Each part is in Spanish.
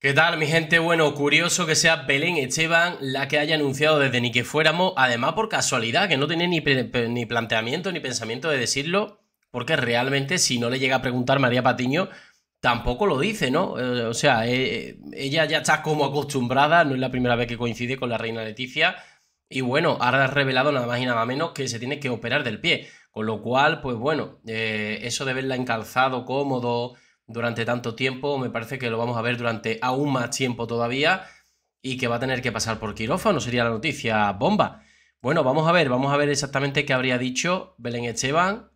¿Qué tal, mi gente? Bueno, curioso que sea Belén Esteban la que haya anunciado desde ni que fuéramos, además por casualidad, que no tenía ni, planteamiento ni pensamiento de decirlo, porque realmente si no le llega a preguntar María Patiño, tampoco lo dice, ¿no? Eh, o sea, eh, eh, ella ya está como acostumbrada, no es la primera vez que coincide con la reina Leticia, y bueno, ahora ha revelado nada más y nada menos que se tiene que operar del pie, con lo cual, pues bueno, eso de verla encalzado, cómodo durante tanto tiempo, me parece que lo vamos a ver durante aún más tiempo todavía y que va a tener que pasar por quirófano, sería la noticia bomba. Bueno, vamos a ver, vamos a ver exactamente qué habría dicho Belén Esteban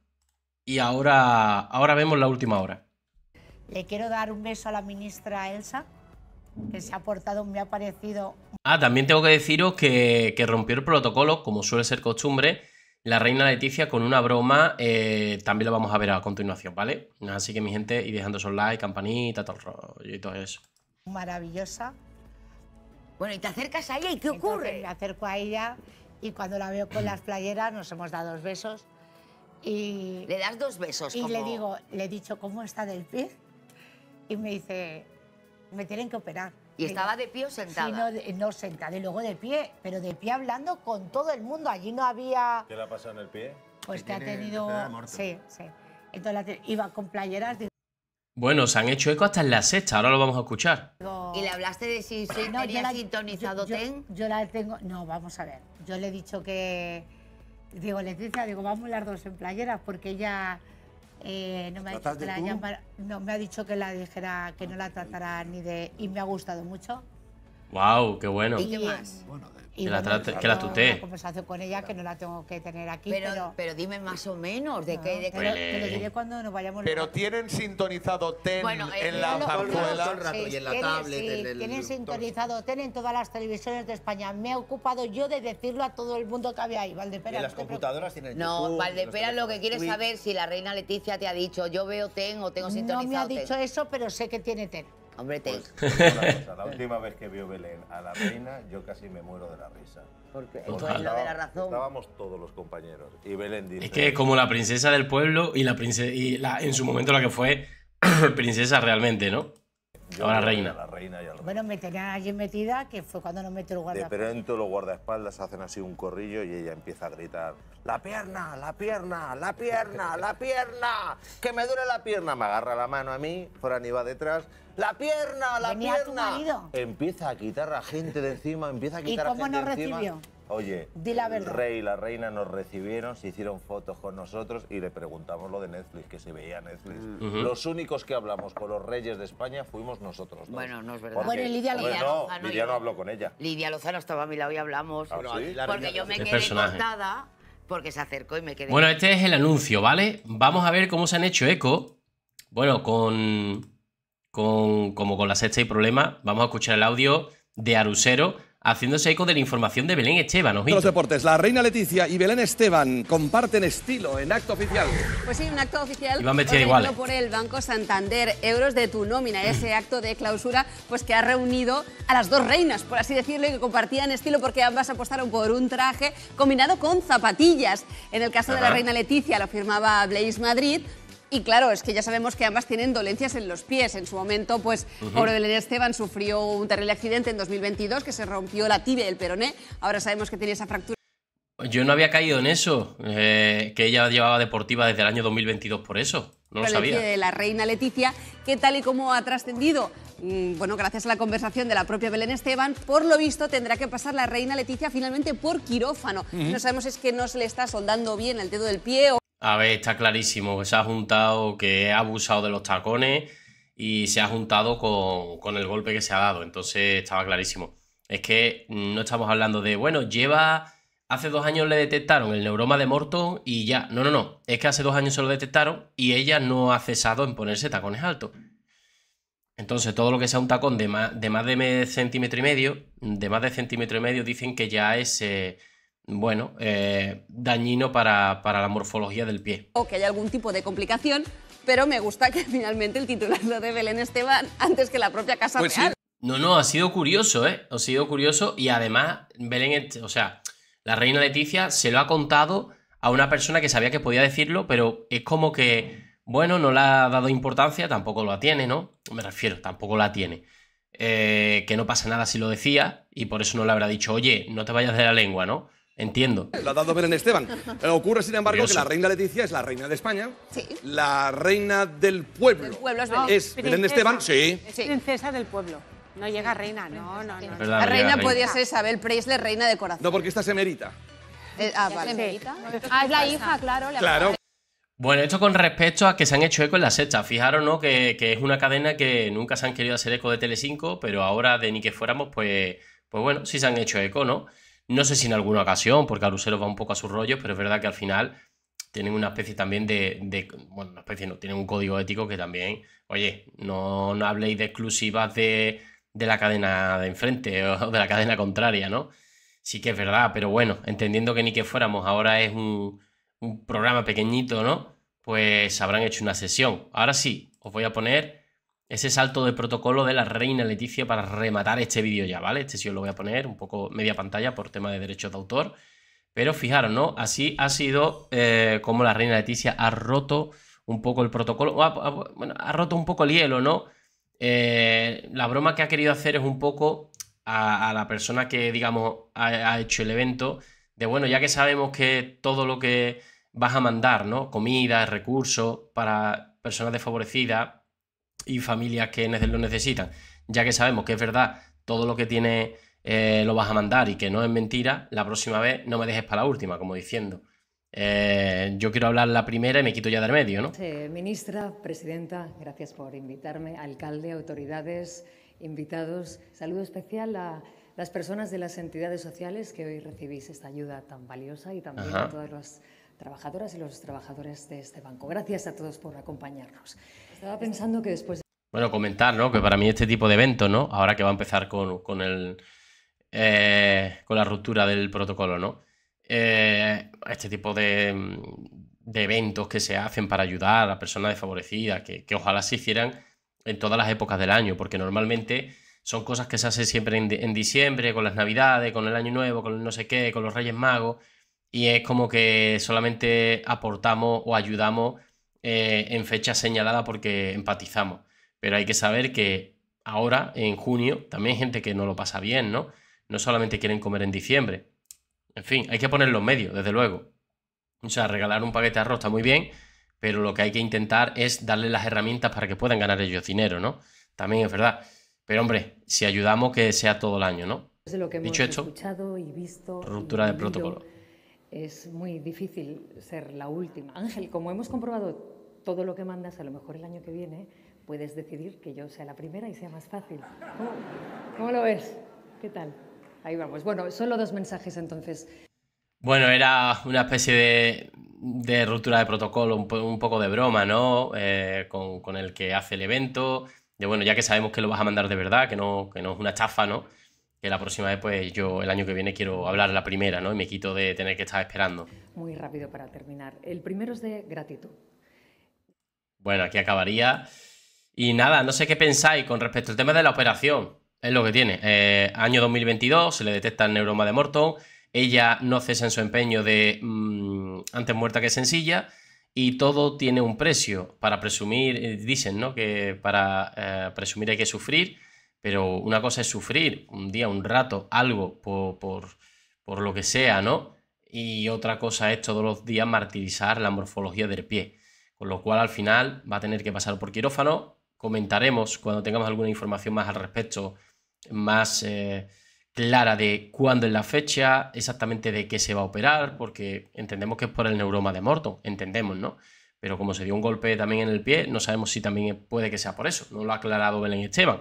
y ahora, ahora vemos la última hora. Le quiero dar un beso a la ministra Elsa, que se ha portado, me ha parecido... Ah, también tengo que deciros que rompió el protocolo, como suele ser costumbre, la reina Leticia con una broma, eh, también lo vamos a ver a continuación, ¿vale? Así que mi gente, y dejando esos like, campanita, todo rollo y todo eso. Maravillosa. Bueno, y te acercas a ella y ¿qué ocurre? me acerco a ella y cuando la veo con las playeras nos hemos dado dos besos y... Le das dos besos. Y le digo, le he dicho, ¿cómo está del pie? Y me dice, me tienen que operar. ¿Y estaba de pie o sentada? Sí, no, sentada, y luego de pie, pero de pie hablando con todo el mundo. Allí no había... ¿Qué le ha pasado en el pie? Pues que, ha tenido... sí, sí. Entonces iba con playeras... Bueno, se han hecho eco hasta en la sexta, ahora lo vamos a escuchar. ¿Y le hablaste de si soy no, la, sintonizado ten? Yo, la tengo... No, vamos a ver. Yo le he dicho que... Digo, Leticia, digo, vamos las dos en playeras porque ella... Eh, no, me ha dicho que la no me ha dicho que la dijera que no la tratará ni de y me ha gustado mucho Wow, qué bueno. ¿Y qué más? Y que, la que la tuté. Una conversación con ella que no la tengo que tener aquí. Pero, pero, dime más o menos de qué. De qué. Pues lo, cuando nos vayamos. Pero tienen sintonizado TEN en eh, la zarzuela eh, sí, y en la tienen, tablet. tienen sintonizado TEN en todas las televisiones de España. Me he ocupado yo de decirlo a todo el mundo que había ahí. Valdepera. En las computadoras tienen. No, YouTube, Valdepera lo que quiere es saber si la reina Leticia te ha dicho yo veo TEN o tengo sintonizado. No me ha dicho eso, pero sé que tiene TEN. Hombre, te. Pues, la última vez que vio Belén a la reina, yo casi me muero de la risa. Porque, esto pues lo de la razón. Estábamos todos los compañeros. Y Belén dice. Es que es como la princesa del pueblo y la princesa. Y la, en su momento la que fue princesa realmente, ¿no? Yo la reina. la reina y Bueno, me tenía allí metida, que fue cuando nos metió el guardaespaldas. De pronto los guardaespaldas hacen así un corrillo y ella empieza a gritar, la pierna, la pierna, la pierna, la pierna, que me duele la pierna. Me agarra la mano a mí, Fran va detrás, la pierna, la pierna. Empieza a quitar a gente de encima, empieza a quitar a gente de encima. ¿Y cómo recibió? Oye, Di la el rey y la reina nos recibieron, se hicieron fotos con nosotros y le preguntamos lo de Netflix, que se veía Netflix. Mm. Los únicos que hablamos con los reyes de España fuimos nosotros. dos. Bueno, no es verdad. Bueno, Lidia no, habló con ella. Lidia Lozano estaba a mi lado y hablamos. Ah, porque yo me quedé porque se acercó y me quedé. Bueno, este es el anuncio, ¿vale? Vamos a ver cómo se han hecho eco. Bueno, con, con como con la sexta y problema, vamos a escuchar el audio de Arusero haciéndose eco de la información de Belén Esteban. Los deportes, la reina Leticia y Belén Esteban comparten estilo en acto oficial. Pues sí, un acto oficial por el Banco Santander, euros de tu nómina, ese acto de clausura pues que ha reunido a las dos reinas, por así decirlo, y que compartían estilo porque ambas apostaron por un traje combinado con zapatillas. En el caso de la reina Leticia lo firmaba Blaze Madrid, y claro, es que ya sabemos que ambas tienen dolencias en los pies. En su momento, pues, uh Belén Esteban sufrió un terrible accidente en 2022 que se rompió la tibia del peroné. Ahora sabemos que tiene esa fractura. Yo no había caído en eso, eh, que ella llevaba deportiva desde el año 2022 por eso. No lo sabía. la reina Leticia, que tal y como ha trascendido, mm, bueno, gracias a la conversación de la propia Belén Esteban, por lo visto tendrá que pasar la reina Leticia finalmente por quirófano. Lo No sabemos es que no se le está soldando bien el dedo del pie o a ver, está clarísimo se ha juntado, que ha abusado de los tacones y se ha juntado con, el golpe que se ha dado. Entonces estaba clarísimo. Es que no estamos hablando de, bueno, lleva hace dos años le detectaron el neuroma de Morton y ya. No, no, no. Es que hace dos años se lo detectaron y ella no ha cesado en ponerse tacones altos. Entonces, todo lo que sea un tacón de más de, más centímetro y medio, de más de centímetro y medio, dicen que ya es eh, bueno, eh, dañino para, la morfología del pie. O que haya algún tipo de complicación, pero me gusta que finalmente el titular lo de Belén Esteban antes que la propia Casa pues No, no, ha sido curioso, ¿eh? Ha sido curioso y además Belén, o sea, la reina Leticia se lo ha contado a una persona que sabía que podía decirlo, pero es como que, bueno, no le ha dado importancia, tampoco la tiene, ¿no? Me refiero, tampoco la tiene. Eh, que no pasa nada si lo decía y por eso no le habrá dicho, oye, no te vayas de la lengua, ¿no? Entiendo. Lo ha dado Belén Esteban. Eh, ocurre, sin embargo, que la reina Leticia es la reina de España. Sí. La reina del pueblo. El pueblo es, no, es Esteban, sí. princesa del pueblo. No llega reina, no, no, no. la reina podría ser Isabel Preisler, reina de corazón. No, porque esta se merita. Eh, ah, vale. Ah, es la hija, claro. claro. Bueno, esto con respecto a que se han hecho eco en la sexta. Fijaros, ¿no? Que, que, es una cadena que nunca se han querido hacer eco de tele 5 pero ahora de ni que fuéramos, pues, pues bueno, sí se han hecho eco, ¿no? No sé si en alguna ocasión, porque Arusero va un poco a sus rollos, pero es verdad que al final tienen una especie también de, bueno, una especie no, tienen un código ético que también, oye, no, no habléis de exclusivas de, la cadena de enfrente o de la cadena contraria, ¿no? Sí que es verdad, pero bueno, entendiendo que ni que fuéramos, ahora es un, un programa pequeñito, ¿no? Pues habrán hecho una sesión. Ahora sí, os voy a poner ese salto de protocolo de la reina Leticia para rematar este vídeo ya, ¿vale? Este sí os lo voy a poner un poco media pantalla por tema de derechos de autor. Pero fijaros, ¿no? Así ha sido eh, como la reina Leticia ha roto un poco el protocolo, ha, bueno, ha roto un poco el hielo, ¿no? Eh, la broma que ha querido hacer es un poco a, la persona que, digamos, ha, ha hecho el evento, de bueno, ya que sabemos que todo lo que vas a mandar, ¿no? Comida, recursos para personas desfavorecidas, y familias que lo necesitan, ya que sabemos que es verdad todo lo que tiene eh, lo vas a mandar y que no es mentira, la próxima vez no me dejes para la última, como diciendo. Eh, yo quiero hablar la primera y me quito ya del medio, ¿no? ministra, presidenta, gracias por invitarme, alcalde, autoridades, invitados. Saludo especial a las personas de las entidades sociales que hoy recibís esta ayuda tan valiosa y también a todas las trabajadoras y los trabajadores de este banco. Gracias a todos por acompañarnos. Estaba pensando que después... Bueno, comentar, ¿no? Que para mí este tipo de eventos, ¿no? Ahora que va a empezar con, con eh, con la ruptura del protocolo, ¿no? Eh, este tipo de, eventos que se hacen para ayudar a personas desfavorecidas, que, ojalá se hicieran en todas las épocas del año, porque normalmente son cosas que se hacen siempre en, en, diciembre, con las navidades, con el año nuevo, con no sé qué, con los Reyes Magos, y es como que solamente aportamos o ayudamos eh, en fecha señalada porque empatizamos. Pero hay que saber que ahora, en junio, también hay gente que no lo pasa bien, ¿no? No solamente quieren comer en diciembre. En fin, hay que poner los medios, desde luego. O sea, regalar un paquete de arroz está muy bien, pero lo que hay que intentar es darle las herramientas para que puedan ganar ellos dinero, ¿no? También es verdad. Pero hombre, si ayudamos que sea todo el año, ¿no? Dicho esto, y Ruptura de protocolo es muy difícil ser la última. Ángel, como hemos comprobado todo lo que mandas, a lo mejor el año que viene puedes decidir que yo sea la primera y sea más fácil. ¿Cómo, lo ves? ¿Qué tal? Ahí vamos. Bueno, solo dos mensajes entonces. Bueno, era una especie de, de ruptura de protocolo, un, poco de broma, ¿no? Eh, con, el que hace el evento. De bueno, ya que sabemos que lo vas a mandar de verdad, que no, que no es una chafa, ¿no? que la próxima vez, pues yo el año que viene quiero hablar la primera, ¿no? Y me quito de tener que estar esperando. Muy rápido para terminar. El primero es de gratitud. Bueno, aquí acabaría. Y nada, no sé qué pensáis con respecto al tema de la operación. Es lo que tiene. Eh, año 2022, se le detecta el neuroma de Morton. Ella no cesa en su empeño de mm, antes muerta que sencilla. Y todo tiene un precio. Para presumir, eh, dicen, ¿no? Que para eh, presumir hay que sufrir. Pero una cosa es sufrir un día, un rato, algo por, lo que sea, ¿no? Y otra cosa es todos los días martirizar la morfología del pie. Con lo cual al final va a tener que pasar por quirófano. Comentaremos cuando tengamos alguna información más al respecto, más eh, clara de cuándo es la fecha, exactamente de qué se va a operar, porque entendemos que es por el neuroma de Morton, entendemos, ¿no? Pero como se dio un golpe también en el pie, no sabemos si también puede que sea por eso. No lo ha aclarado Belén Esteban.